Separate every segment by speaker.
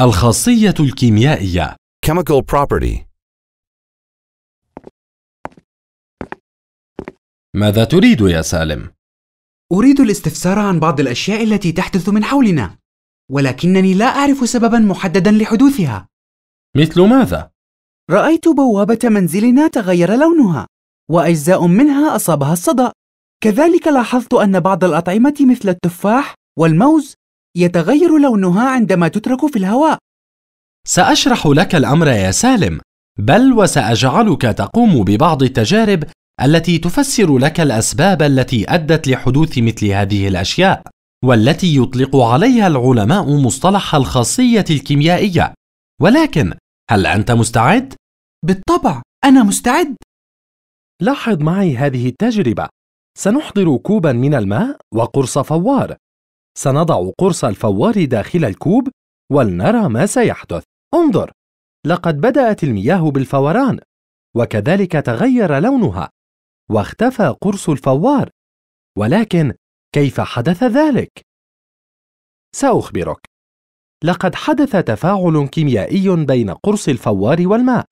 Speaker 1: الخاصية الكيميائية Chemical property ماذا
Speaker 2: تريد يا سالم؟
Speaker 1: أريد الاستفسار عن بعض الأشياء التي تحدث من حولنا ولكنني لا أعرف سببا محددا لحدوثها مثل ماذا؟ رأيت بوابة منزلنا تغير لونها وأجزاء منها أصابها الصدأ كذلك لاحظت أن بعض الأطعمة مثل التفاح والموز يتغير لونها عندما تترك في الهواء ساشرح لك الامر يا سالم
Speaker 2: بل وساجعلك تقوم ببعض التجارب التي تفسر لك الاسباب التي ادت لحدوث مثل هذه الاشياء والتي يطلق عليها العلماء مصطلح الخاصيه الكيميائيه ولكن هل انت مستعد بالطبع انا مستعد لاحظ معي هذه التجربه سنحضر كوبا من الماء وقرص فوار سنضع قرص الفوار داخل الكوب ولنرى ما سيحدث انظر لقد بدأت المياه بالفوران وكذلك تغير لونها واختفى قرص الفوار ولكن كيف حدث ذلك؟ سأخبرك لقد حدث تفاعل كيميائي بين قرص الفوار والماء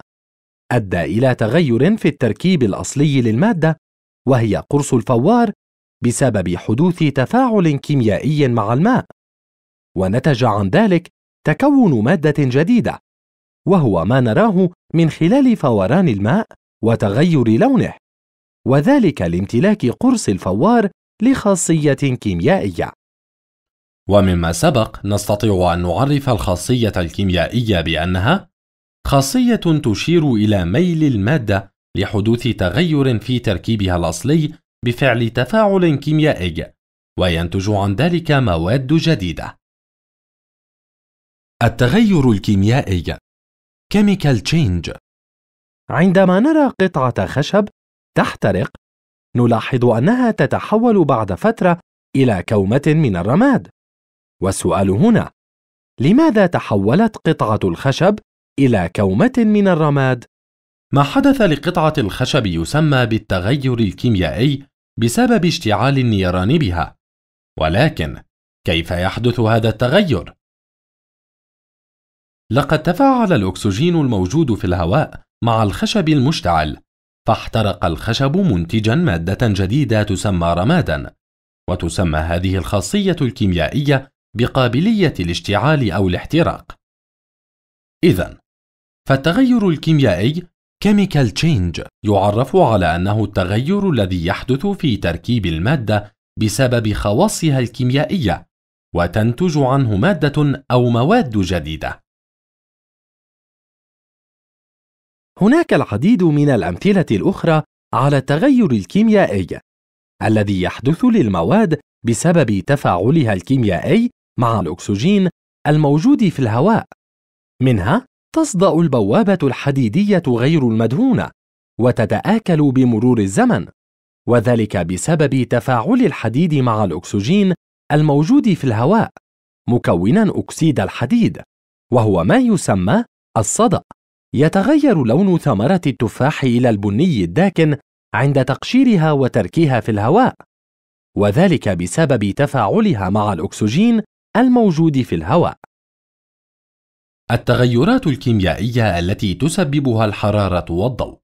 Speaker 2: أدى إلى تغير في التركيب الأصلي للمادة وهي قرص الفوار بسبب حدوث تفاعل كيميائي مع الماء ونتج عن ذلك تكون ماده جديده وهو ما نراه من خلال فوران الماء وتغير لونه وذلك لامتلاك قرص الفوار لخاصيه كيميائيه ومما سبق نستطيع ان نعرف الخاصيه الكيميائيه بانها خاصيه تشير الى ميل الماده لحدوث تغير في تركيبها الاصلي بفعل تفاعل كيميائي وينتج عن ذلك مواد جديدة التغير الكيميائي chemical change عندما نرى قطعة خشب تحترق نلاحظ أنها تتحول بعد فترة إلى كومة من الرماد والسؤال هنا لماذا تحولت قطعة الخشب إلى كومة من الرماد؟ ما حدث لقطعة الخشب يسمى بالتغير الكيميائي بسبب اشتعال النيران بها ولكن كيف يحدث هذا التغير لقد تفاعل الاكسجين الموجود في الهواء مع الخشب المشتعل فاحترق الخشب منتجا ماده جديده تسمى رمادا وتسمى هذه الخاصيه الكيميائيه بقابليه الاشتعال او الاحتراق اذا فالتغير الكيميائي chemical change يعرف على أنه التغير الذي يحدث في تركيب المادة بسبب خواصها الكيميائية وتنتج عنه مادة أو مواد جديدة. هناك العديد من الأمثلة الأخرى على التغير الكيميائي الذي يحدث للمواد بسبب تفاعلها الكيميائي مع الأكسجين الموجود في الهواء منها تصدأ البوابة الحديدية غير المدهونة وتتآكل بمرور الزمن وذلك بسبب تفاعل الحديد مع الأكسجين الموجود في الهواء مكونا أكسيد الحديد وهو ما يسمى الصدأ يتغير لون ثمرة التفاح إلى البني الداكن عند تقشيرها وتركها في الهواء وذلك بسبب تفاعلها مع الأكسجين الموجود في الهواء التغيرات الكيميائية التي تسببها الحرارة والضوء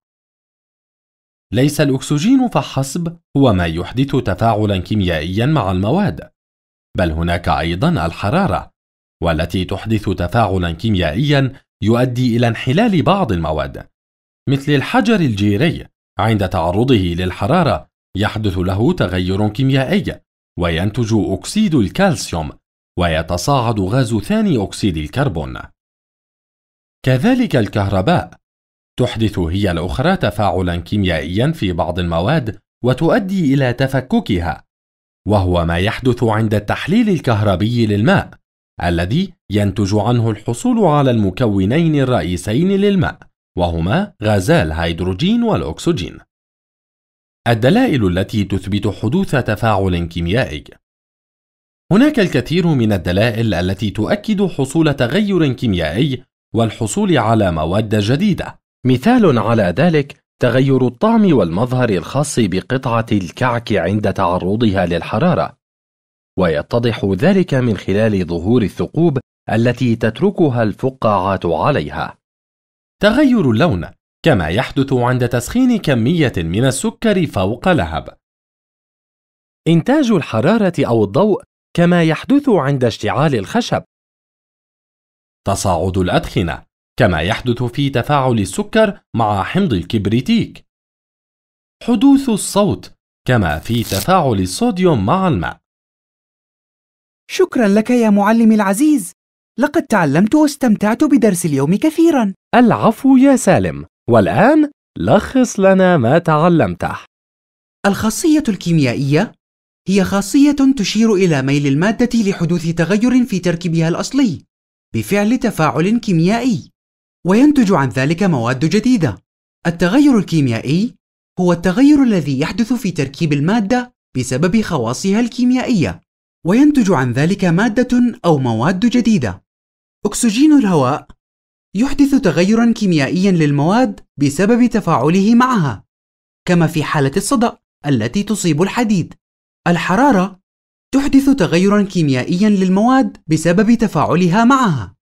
Speaker 2: ليس الأكسجين فحسب هو ما يحدث تفاعلا كيميائيا مع المواد بل هناك أيضا الحرارة والتي تحدث تفاعلا كيميائيا يؤدي إلى انحلال بعض المواد مثل الحجر الجيري عند تعرضه للحرارة يحدث له تغير كيميائي وينتج أكسيد الكالسيوم ويتصاعد غاز ثاني أكسيد الكربون كذلك الكهرباء تحدث هي الأخرى تفاعلا كيميائيا في بعض المواد وتؤدي إلى تفككها وهو ما يحدث عند التحليل الكهربي للماء الذي ينتج عنه الحصول على المكونين الرئيسين للماء وهما غازا الهيدروجين والأكسجين الدلائل التي تثبت حدوث تفاعل كيميائي هناك الكثير من الدلائل التي تؤكد حصول تغير كيميائي والحصول على مواد جديدة مثال على ذلك تغير الطعم والمظهر الخاص بقطعة الكعك عند تعرضها للحرارة ويتضح ذلك من خلال ظهور الثقوب التي تتركها الفقاعات عليها تغير اللون كما يحدث عند تسخين كمية من السكر فوق لهب إنتاج الحرارة أو الضوء كما يحدث عند اشتعال الخشب تصاعد الأدخنة كما يحدث في تفاعل السكر مع حمض الكبريتيك حدوث الصوت كما في
Speaker 1: تفاعل الصوديوم مع الماء شكرا لك يا معلم العزيز لقد تعلمت واستمتعت بدرس اليوم كثيرا العفو يا سالم والآن لخص لنا ما تعلمته الخاصية الكيميائية هي خاصية تشير إلى ميل المادة لحدوث تغير في تركيبها الأصلي بفعل تفاعل كيميائي وينتج عن ذلك مواد جديدة. التغير الكيميائي هو التغير الذي يحدث في تركيب المادة بسبب خواصها الكيميائية، وينتج عن ذلك مادة أو مواد جديدة. أكسجين الهواء يحدث تغيرًا كيميائيًا للمواد بسبب تفاعله معها، كما في حالة الصدأ التي تصيب الحديد. الحرارة تحدث تغيرًا كيميائيًا للمواد بسبب تفاعلها معها.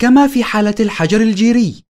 Speaker 1: كما في حالة الحجر الجيري